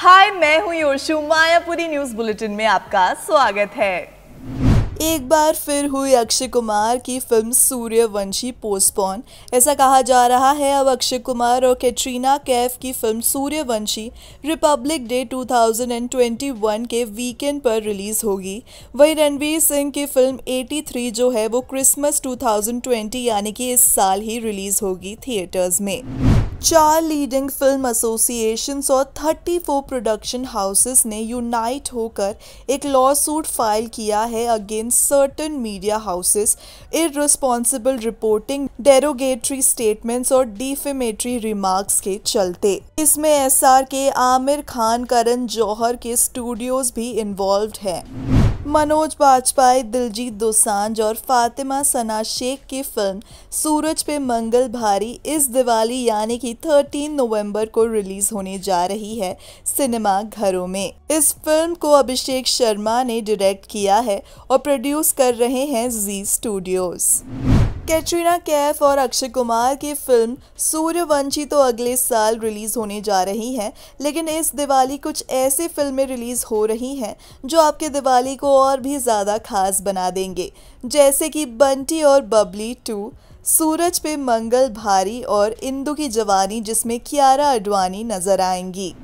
हाय मैं हूं योशु Mayapuri news bulletin में आपका स्वागत है एक बार फिर हुई अक्षय कुमार की फिल्म सूर्यवंशी पोस्टपोन ऐसा कहा जा रहा है अब अक्षय कुमार और कैटरीना कैफ की फिल्म सूर्यवंशी रिपब्लिक डे 2021 के वीकेंड पर रिलीज़ होगी वहीं रणवीर सिंह की फिल्म 83 जो है वो क्रिसमस 2020 यानी कि इस साल ही रिलीज़ होगी थिएटर्स में चार लीडिंग फिल्म एसोसिएशंस और 34 प्रोडक्शन हाउसेस ने यूनाइट होकर एक लॉ सूट फाइल किया है against certain media houses irresponsible reporting derogatory statements और डिफेमेटरी रिमार्क्स के चलते इसमें एसआर के आमिर खान करण जौहर के स्टूडियोज भी इन्वॉल्व हैं मनोज बाजपाई दिलजीत दोसांझ और फातिमा सना शेख की फिल्म सूरज पे मंगल भारी इस दिवाली यानी कि 13 नवंबर को रिलीज होने जा रही है सिनेमा घरों में इस फिल्म को अभिषेक शर्मा ने डायरेक्ट किया है और प्रोड्यूस कर रहे हैं जी स्टूडियोज़ कैटरीना कैफ और अक्षय कुमार की फिल्म सूर्यवंशी तो अगले साल रिलीज़ होने जा रही है लेकिन इस दिवाली कुछ ऐसी फिल्में रिलीज़ हो रही हैं जो आपके दिवाली को और भी ज़्यादा खास बना देंगे जैसे कि बंटी और बबली टू सूरज पे मंगल भारी और इंदु की जवानी जिसमें कियारा अडवाणी नजर आएंगी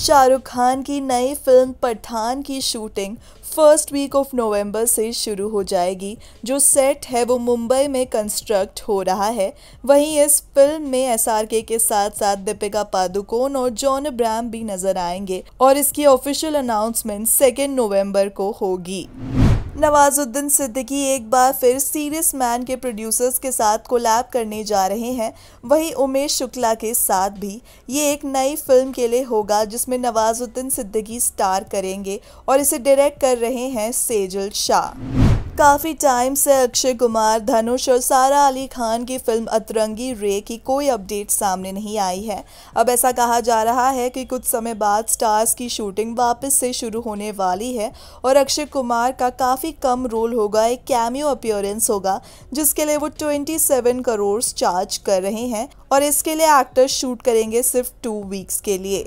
शाहरुख खान की नई फिल्म पठान की shooting first week of November से शुरू हो जाएगी जो सेट है वो मुंबई में कंस्ट्रक्ट हो रहा है वहीं इस फिल्म में आर के साथ साथ दीपिका पादुकोण और जॉन ब्राम भी नजर आएंगे और इसकी ऑफिशियल अनाउंसमेंट सेकेंड नवम्बर को होगी नवाजुद्दीन सिद्दीकी एक बार फिर सीरियस मैन के प्रोड्यूसर्स के साथ कोलैब करने जा रहे हैं वहीं उमेश शुक्ला के साथ भी ये एक नई फिल्म के लिए होगा जिसमें नवाजुद्दीन सिद्दीकी स्टार करेंगे और इसे डायरेक्ट कर रहे हैं सेजल शाह काफ़ी टाइम से अक्षय कुमार धनुष और सारा अली खान की फिल्म अतरंगी रे की कोई अपडेट सामने नहीं आई है अब ऐसा कहा जा रहा है कि कुछ समय बाद स्टार्स की शूटिंग वापस से शुरू होने वाली है और अक्षय कुमार का काफ़ी कम रोल होगा एक कैमियो अपियरेंस होगा जिसके लिए वो ट्वेंटी सेवन करोड़ चार्ज कर रहे हैं और इसके लिए एक्टर्स शूट करेंगे सिर्फ टू वीक्स के लिए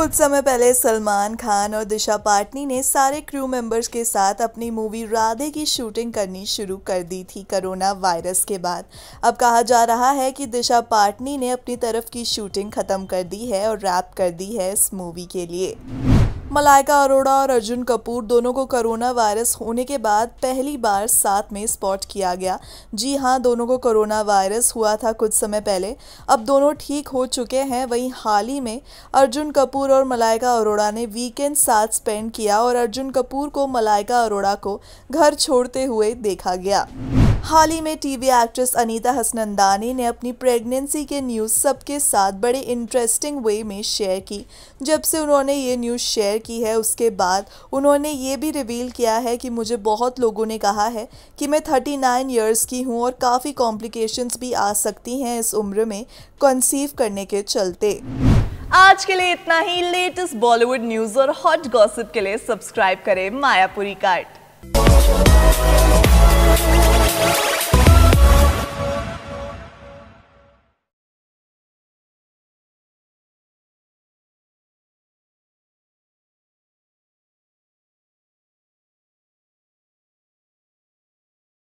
कुछ समय पहले सलमान खान और दिशा पाटनी ने सारे क्रू मेंबर्स के साथ अपनी मूवी राधे की शूटिंग करनी शुरू कर दी थी कोरोना वायरस के बाद अब कहा जा रहा है कि दिशा पाटनी ने अपनी तरफ की शूटिंग खत्म कर दी है और रैप कर दी है इस मूवी के लिए मलाइका अरोड़ा और अर्जुन कपूर दोनों को कोरोना वायरस होने के बाद पहली बार साथ में स्पॉट किया गया जी हाँ दोनों को कोरोना वायरस हुआ था कुछ समय पहले अब दोनों ठीक हो चुके हैं वहीं हाल ही में अर्जुन कपूर और मलाइका अरोड़ा ने वीकेंड साथ स्पेंड किया और अर्जुन कपूर को मलाइका अरोड़ा को घर छोड़ते हुए देखा गया हाल ही में टीवी एक्ट्रेस अनीता हसनंदानी ने अपनी प्रेगनेंसी के न्यूज़ सबके साथ बड़े इंटरेस्टिंग वे में शेयर की जब से उन्होंने ये न्यूज़ शेयर की है उसके बाद उन्होंने ये भी रिवील किया है कि मुझे बहुत लोगों ने कहा है कि मैं 39 इयर्स की हूँ और काफ़ी कॉम्प्लिकेशंस भी आ सकती हैं इस उम्र में कंसीव करने के चलते आज के लिए इतना ही लेटेस्ट बॉलीवुड न्यूज़ और हॉट गॉसिप के लिए सब्सक्राइब करें मायापुरी कार्ट Thank you.